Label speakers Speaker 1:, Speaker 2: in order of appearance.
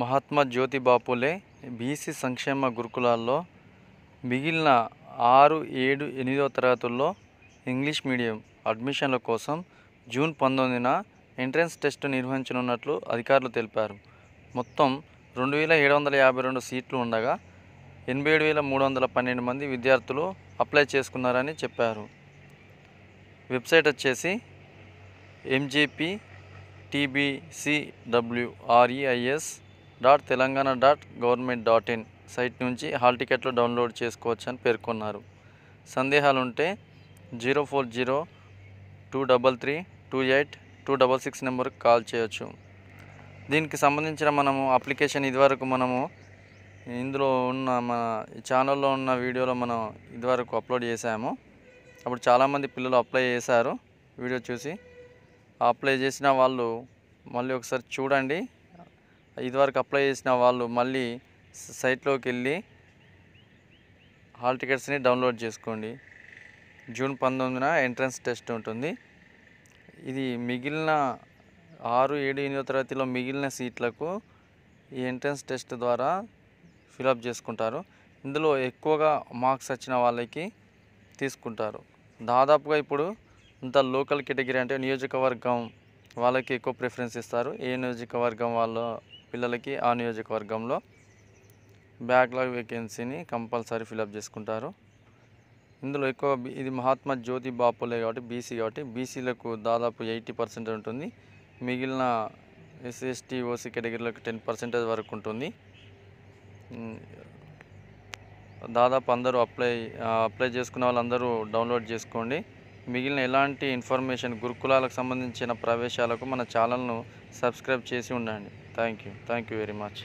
Speaker 1: మహాత్మా జ్యోతి బాపులే BC సంక్షేమ గురుకులాల్లో మిగిలిన ఆరు ఏడు ఎనిమిదో తరగతుల్లో ఇంగ్లీష్ మీడియం అడ్మిషన్ల కోసం జూన్ పంతొమ్మిదిన ఎంట్రన్స్ టెస్ట్ నిర్వహించనున్నట్లు అధికారులు తెలిపారు మొత్తం రెండు వేల ఏడు వందల యాభై రెండు సీట్లు ఉండగా ఎనభై ఏడు వేల మూడు వందల పన్నెండు మంది విద్యార్థులు అప్లై చేసుకున్నారని చెప్పారు వెబ్సైట్ వచ్చేసి MJP TBCWREIS dot Telangana dot government dot in site నుంచి హాల్ టికెట్లు డౌన్లోడ్ చేసుకోవచ్చని పేర్కొన్నారు సందేహాలుంటే zero four zero two double three two eight two double six నెంబర్కి కాల్ చేయొచ్చు దీనికి సంబంధించిన మనము అప్లికేషన్ ఇదివరకు మనము ఇందులో ఉన్న మన ఛానల్లో ఉన్న వీడియోలో మనం ఇదివరకు అప్లోడ్ చేసాము అప్పుడు చాలామంది పిల్లలు అప్లై చేశారు వీడియో చూసి అప్లై చేసిన వాళ్ళు మళ్ళీ ఒకసారి చూడండి ఇదివరకు అప్లై చేసిన వాళ్ళు మళ్ళీ సైట్లోకి వెళ్ళి హాల్ టికెట్స్ని డౌన్లోడ్ చేసుకోండి జూన్ పంతొమ్మిదిన ఎంట్రన్స్ టెస్ట్ ఉంటుంది ఇది మిగిలిన ఆరు ఏడు ఎనిమిదో తరగతిలో మిగిలిన సీట్లకు ఈ ఎంట్రన్స్ టెస్ట్ ద్వారా ఫిలప్ చేసుకుంటారు ఇందులో ఎక్కువగా మార్క్స్ వచ్చిన వాళ్ళకి తీసుకుంటారు దాదాపుగా ఇప్పుడు ఇంత లోకల్ కేటగిరీ అంటే నియోజకవర్గం వాళ్ళకి ఎక్కువ ప్రిఫరెన్స్ ఇస్తారు ఏ నియోజకవర్గం వాళ్ళ పిల్లలకి ఆ నియోజకవర్గంలో బ్యాక్లాగ్ వేకెన్సీని కంపల్సరీ ఫిలప్ చేసుకుంటారు ఇందులో ఎక్కువ ఇది మహాత్మా జ్యోతి బాపులే కాబట్టి బీసీ కాబట్టి బీసీలకు దాదాపు ఎయిటీ పర్సెంట్ ఉంటుంది మిగిలిన ఎస్ఎస్టీ ఓసీ కేటగిరీలకు టెన్ పర్సెంటేజ్ వరకు ఉంటుంది దాదాపు అందరూ అప్లై అప్లై చేసుకున్న వాళ్ళందరూ డౌన్లోడ్ చేసుకోండి మిగిలిన ఎలాంటి ఇన్ఫర్మేషన్ గురుకులాలకు సంబంధించిన ప్రవేశాలకు మన ఛానల్ను సబ్స్క్రైబ్ చేసి ఉండండి thank you thank you very much